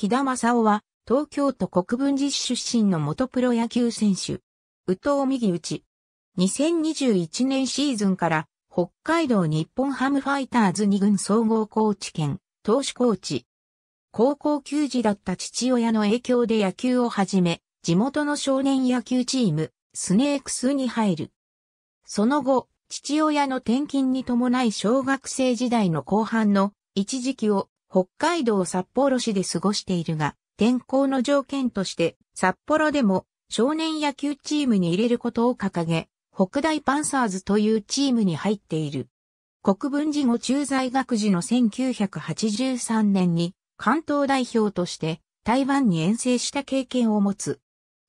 木田正夫は、東京都国分寺市出身の元プロ野球選手。宇藤右打ち。2021年シーズンから、北海道日本ハムファイターズ2軍総合コーチ兼、投手コーチ。高校球児だった父親の影響で野球を始め、地元の少年野球チーム、スネークスに入る。その後、父親の転勤に伴い小学生時代の後半の一時期を北海道札幌市で過ごしているが、天候の条件として札幌でも少年野球チームに入れることを掲げ、北大パンサーズというチームに入っている。国分寺後駐在学時の1983年に関東代表として台湾に遠征した経験を持つ。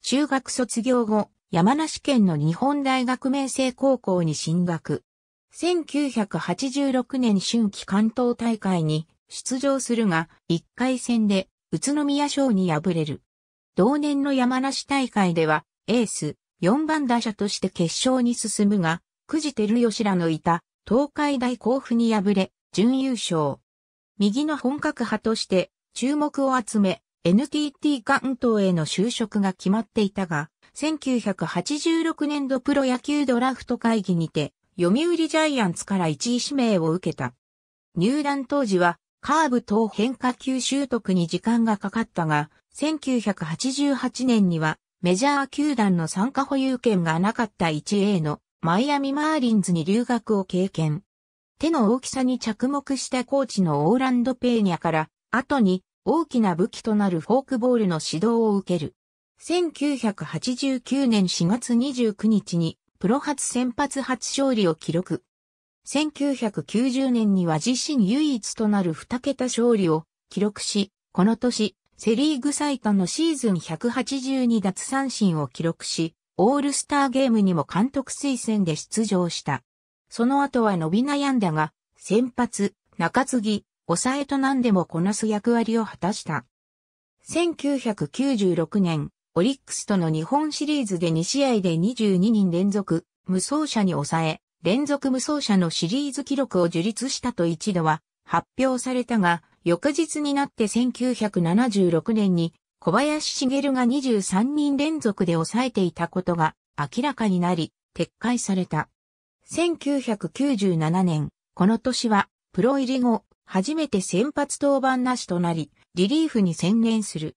中学卒業後、山梨県の日本大学名声高校に進学。1986年春季関東大会に出場するが、1回戦で宇都宮賞に敗れる。同年の山梨大会では、エース、4番打者として決勝に進むが、くじてるよしらのいた、東海大甲府に敗れ、準優勝。右の本格派として、注目を集め、NTT 関東への就職が決まっていたが、1986年度プロ野球ドラフト会議にて、読売ジャイアンツから1位指名を受けた。入団当時はカーブ等変化球習得に時間がかかったが、1988年にはメジャー球団の参加保有権がなかった 1A のマイアミマーリンズに留学を経験。手の大きさに着目したコーチのオーランド・ペーニャから後に大きな武器となるフォークボールの指導を受ける。1989年4月29日にプロ初先発初勝利を記録。1990年には自身唯一となる2桁勝利を記録し、この年、セリーグ最多のシーズン182奪三振を記録し、オールスターゲームにも監督推薦で出場した。その後は伸び悩んだが、先発、中継ぎ、抑えと何でもこなす役割を果たした。1996年、オリックスとの日本シリーズで2試合で22人連続、無走者に抑え、連続無双者のシリーズ記録を樹立したと一度は発表されたが、翌日になって1976年に小林茂が23人連続で抑えていたことが明らかになり、撤回された。1997年、この年はプロ入り後、初めて先発登板なしとなり、リリーフに専念する。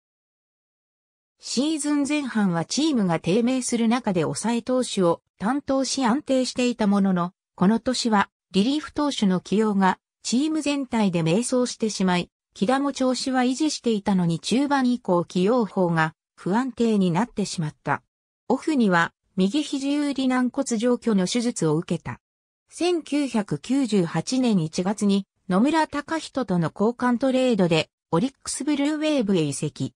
シーズン前半はチームが低迷する中で抑え投手を担当し安定していたものの、この年はリリーフ投手の起用がチーム全体で迷走してしまい、木田も調子は維持していたのに中盤以降起用法が不安定になってしまった。オフには右肘有利軟骨状況の手術を受けた。1998年1月に野村隆人との交換トレードでオリックスブルーウェーブへ移籍。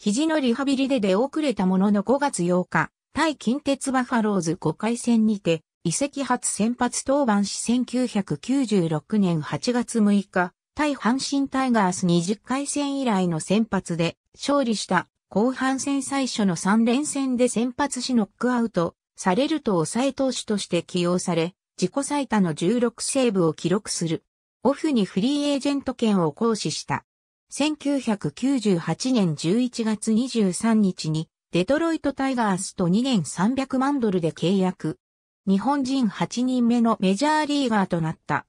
肘のリハビリで出遅れたものの5月8日、対近鉄バファローズ5回戦にて、移籍初先発登板し1996年8月6日、対阪神タイガース20回戦以来の先発で勝利した後半戦最初の3連戦で先発しノックアウトされると抑え投手として起用され、自己最多の16セーブを記録する。オフにフリーエージェント権を行使した。1998年11月23日にデトロイトタイガースと2年300万ドルで契約。日本人8人目のメジャーリーガーとなった。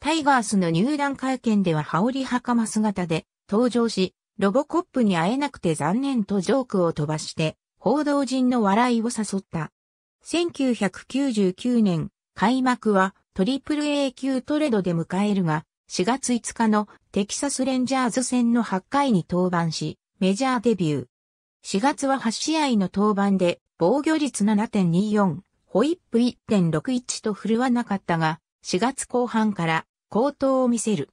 タイガースの入団会見では羽織袴姿で登場し、ロボコップに会えなくて残念とジョークを飛ばして、報道陣の笑いを誘った。1999年、開幕はトリプル a 級トレードで迎えるが、4月5日のテキサスレンジャーズ戦の8回に登板し、メジャーデビュー。4月は8試合の登板で、防御率7.24、ホイップ1.61と振るわなかったが、4月後半から高騰を見せる。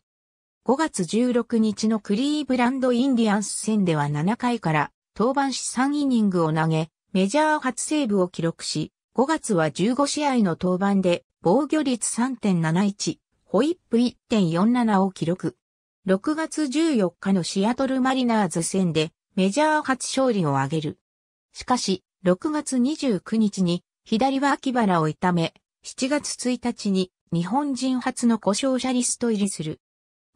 5月16日のクリーブランドインディアンス戦では7回から登板し3イニングを投げ、メジャー初セーブを記録し、5月は15試合の登板で防御率3.71、ホイップ1.47を記録。6月14日のシアトルマリナーズ戦でメジャー初勝利を挙げる。しかし、6月29日に左は脇腹を痛め、7月1日に日本人初の故障者リスト入りする。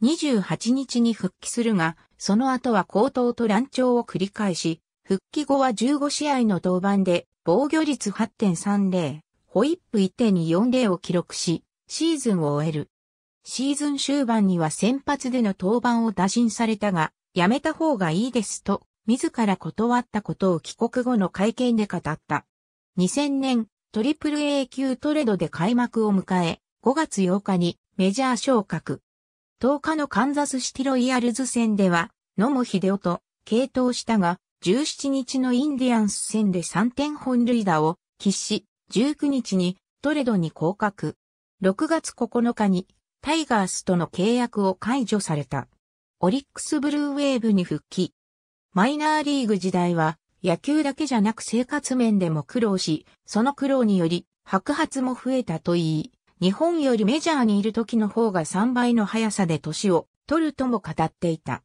28日に復帰するが、その後は高頭と乱調を繰り返し、復帰後は15試合の登板で防御率8.30、ホイップ1.240を記録し、シーズンを終える。シーズン終盤には先発での登板を打診されたが、やめた方がいいですと、自ら断ったことを帰国後の会見で語った。2000年、トリプル a 級トレードで開幕を迎え、5月8日にメジャー昇格。10日のカンザスシティロイヤルズ戦では、野茂秀夫と継投したが、17日のインディアンス戦で3点本塁打を喫し、19日にトレドに降格。6月9日にタイガースとの契約を解除された。オリックスブルーウェーブに復帰。マイナーリーグ時代は野球だけじゃなく生活面でも苦労し、その苦労により白髪も増えたといい、日本よりメジャーにいる時の方が3倍の速さで年を取るとも語っていた。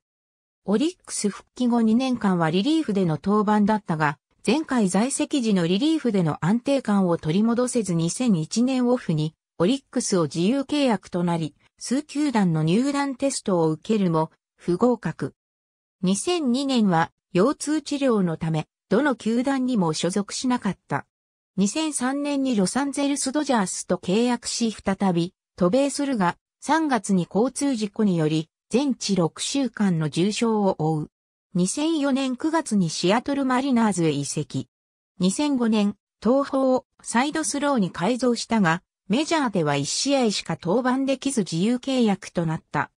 オリックス復帰後2年間はリリーフでの登板だったが、前回在籍時のリリーフでの安定感を取り戻せず2001年オフにオリックスを自由契約となり、数球団の入団テストを受けるも、不合格。2002年は、腰痛治療のため、どの球団にも所属しなかった。2003年にロサンゼルスドジャースと契約し再び、渡米するが、3月に交通事故により、全治6週間の重傷を負う。2004年9月にシアトルマリナーズへ移籍。2005年、東方をサイドスローに改造したが、メジャーでは1試合しか登板できず自由契約となった。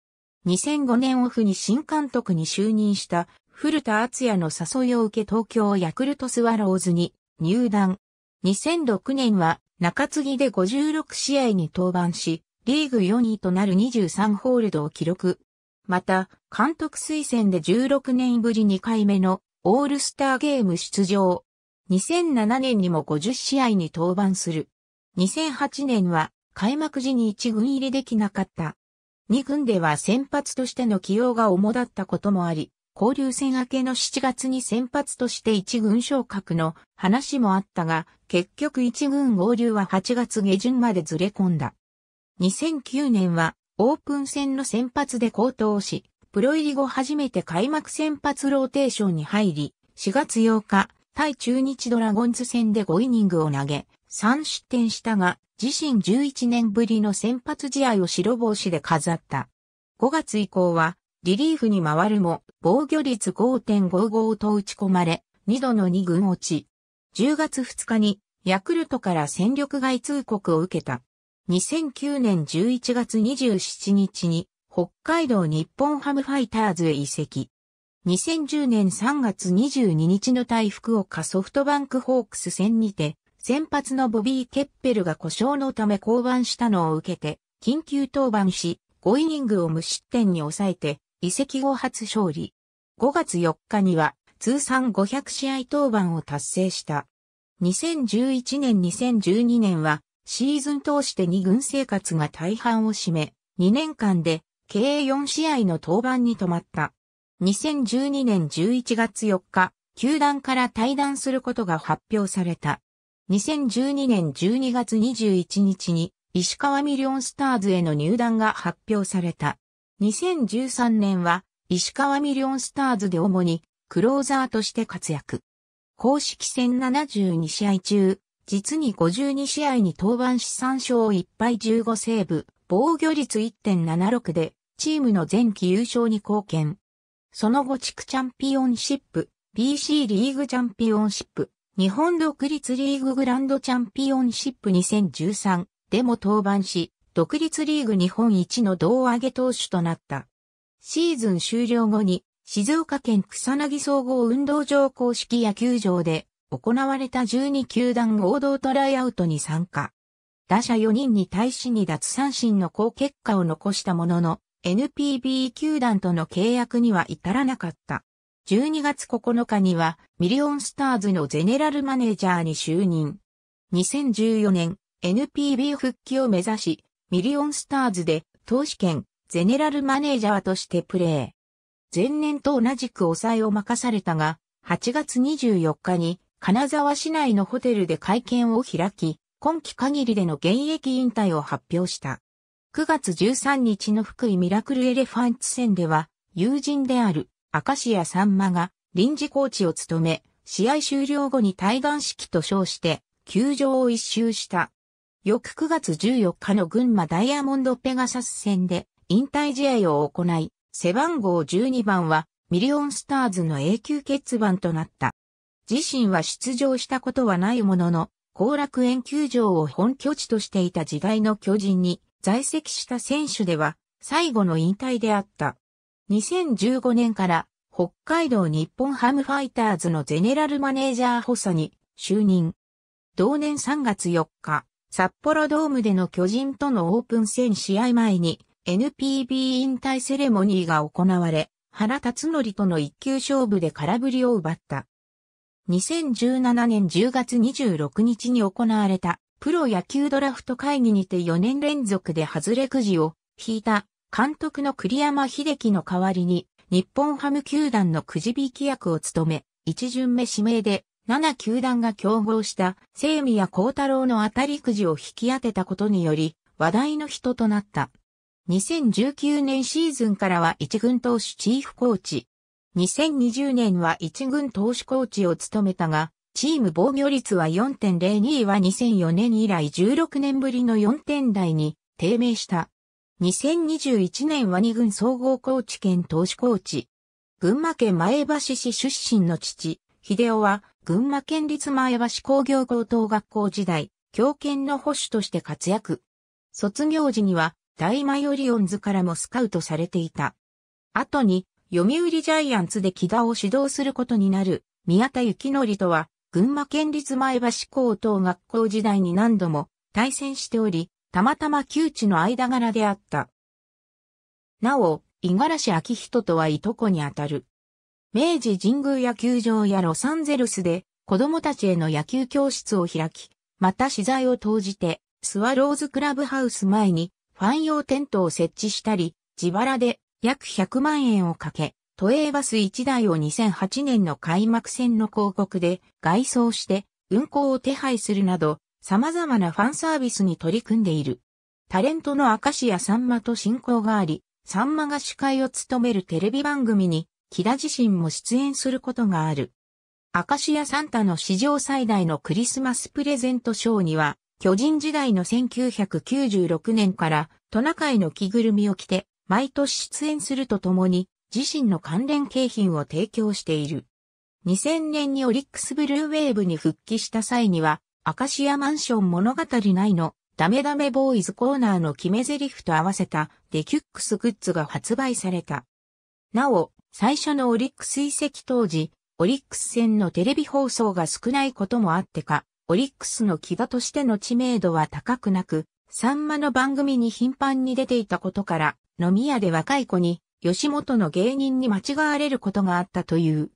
2005年オフに新監督に就任した古田敦也の誘いを受け東京ヤクルトスワローズに入団。2006年は中継ぎで56試合に登板し、リーグ4位となる23ホールドを記録。また、監督推薦で16年ぶり2回目のオールスターゲーム出場。2007年にも50試合に登板する。2008年は開幕時に1軍入りできなかった。2軍では先発としての起用が主だったこともあり、交流戦明けの7月に先発として1軍昇格の話もあったが、結局1軍合流は8月下旬までずれ込んだ。2009年はオープン戦の先発で高騰し、プロ入り後初めて開幕先発ローテーションに入り、4月8日、対中日ドラゴンズ戦で5イニングを投げ、3失点したが、自身11年ぶりの先発試合を白帽子で飾った。5月以降は、リリーフに回るも、防御率5.55と打ち込まれ、2度の2軍落ち。10月2日に、ヤクルトから戦力外通告を受けた。2009年11月27日に、北海道日本ハムファイターズへ移籍。2010年3月22日の大福岡ソフトバンクホークス戦にて、先発のボビー・ケッペルが故障のため降板したのを受けて、緊急登板し、5イニングを無失点に抑えて、移籍後初勝利。5月4日には、通算500試合登板を達成した。2011年2012年は、シーズン通して2軍生活が大半を占め、2年間で、計4試合の登板に止まった。2012年11月4日、球団から退団することが発表された。2012年12月21日に石川ミリオンスターズへの入団が発表された。2013年は石川ミリオンスターズで主にクローザーとして活躍。公式戦72試合中、実に52試合に登板し3勝1敗15セーブ、防御率1.76でチームの前期優勝に貢献。その後地区チャンピオンシップ、BC リーグチャンピオンシップ、日本独立リーググランドチャンピオンシップ2013でも登板し、独立リーグ日本一の胴上げ投手となった。シーズン終了後に、静岡県草薙総合運動場公式野球場で行われた12球団合同トライアウトに参加。打者4人に対しに脱三振の好結果を残したものの、NPB 球団との契約には至らなかった。12月9日にはミリオンスターズのゼネラルマネージャーに就任。2014年 NPB 復帰を目指し、ミリオンスターズで投資権ゼネラルマネージャーとしてプレー。前年と同じく抑えを任されたが、8月24日に金沢市内のホテルで会見を開き、今期限りでの現役引退を発表した。9月13日の福井ミラクルエレファンツ戦では、友人であるアカシアさんまが臨時コーチを務め、試合終了後に対岸式と称して、球場を一周した。翌9月14日の群馬ダイヤモンドペガサス戦で引退試合を行い、背番号12番はミリオンスターズの永久欠番となった。自身は出場したことはないものの、後楽園球場を本拠地としていた時代の巨人に在籍した選手では最後の引退であった。2015年から北海道日本ハムファイターズのゼネラルマネージャー補佐に就任。同年3月4日、札幌ドームでの巨人とのオープン戦試合前に NPB 引退セレモニーが行われ、原辰則との一級勝負で空振りを奪った。2017年10月26日に行われたプロ野球ドラフト会議にて4年連続で外れくじを引いた監督の栗山秀樹の代わりに、日本ハム球団のくじ引き役を務め、一巡目指名で、7球団が競合した、清宮幸太郎の当たりくじを引き当てたことにより、話題の人となった。2019年シーズンからは一軍投手チーフコーチ。2020年は一軍投手コーチを務めたが、チーム防御率は4.02は2004年以来16年ぶりの4点台に低迷した。2021年ワ二軍総合コーチ兼投手コーチ。群馬県前橋市出身の父、秀夫は、群馬県立前橋工業高等学校時代、教権の保守として活躍。卒業時には、大マヨリオンズからもスカウトされていた。後に、読売ジャイアンツで木田を指導することになる、宮田幸則とは、群馬県立前橋高等学校時代に何度も対戦しており、たまたま旧知の間柄であった。なお、五十嵐昭人とはいとこにあたる。明治神宮野球場やロサンゼルスで子供たちへの野球教室を開き、また資材を投じてスワローズクラブハウス前にファン用テントを設置したり、自腹で約100万円をかけ、都営バス1台を2008年の開幕戦の広告で外装して運行を手配するなど様々なファンサービスに取り組んでいる。タレントの明石ア・さんまと親交があり、さんまが司会を務めるテレビ番組に、木田自身も出演することがある。明石ア・サンタの史上最大のクリスマスプレゼントショーには、巨人時代の1996年からトナカイの着ぐるみを着て、毎年出演するとともに、自身の関連景品を提供している。2000年にオリックスブルーウェーブに復帰した際には、アカシアマンション物語内のダメダメボーイズコーナーの決め台詞と合わせたデキュックスグッズが発売された。なお、最初のオリックス移籍当時、オリックス戦のテレビ放送が少ないこともあってか、オリックスの飢餓としての知名度は高くなく、サンマの番組に頻繁に出ていたことから、飲み屋で若い子に、吉本の芸人に間違われることがあったという。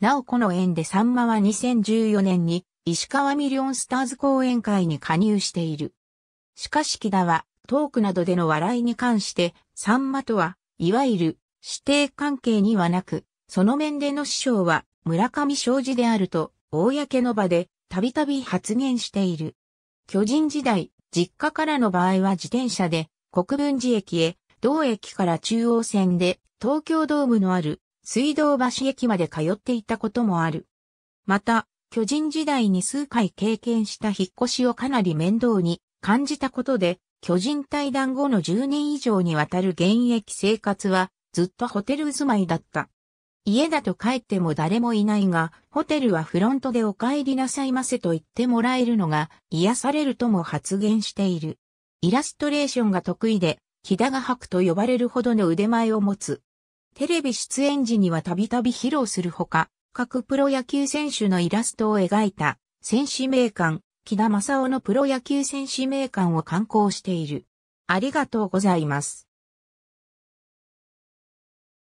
なおこの縁でサンマは2014年に、石川ミリオンスターズ講演会に加入している。しかし木田は、トークなどでの笑いに関して、さんまとは、いわゆる、指定関係にはなく、その面での師匠は、村上昌司であると、公の場で、たびたび発言している。巨人時代、実家からの場合は自転車で、国分寺駅へ、同駅から中央線で、東京ドームのある、水道橋駅まで通っていたこともある。また、巨人時代に数回経験した引っ越しをかなり面倒に感じたことで、巨人退団後の10年以上にわたる現役生活はずっとホテル住まいだった。家だと帰っても誰もいないが、ホテルはフロントでお帰りなさいませと言ってもらえるのが癒されるとも発言している。イラストレーションが得意で、木田が白と呼ばれるほどの腕前を持つ。テレビ出演時にはたびたび披露するほか、各プロ野球選手のイラストを描いた選手名鑑、木田正夫のプロ野球選手名鑑を刊行している。ありがとうございます。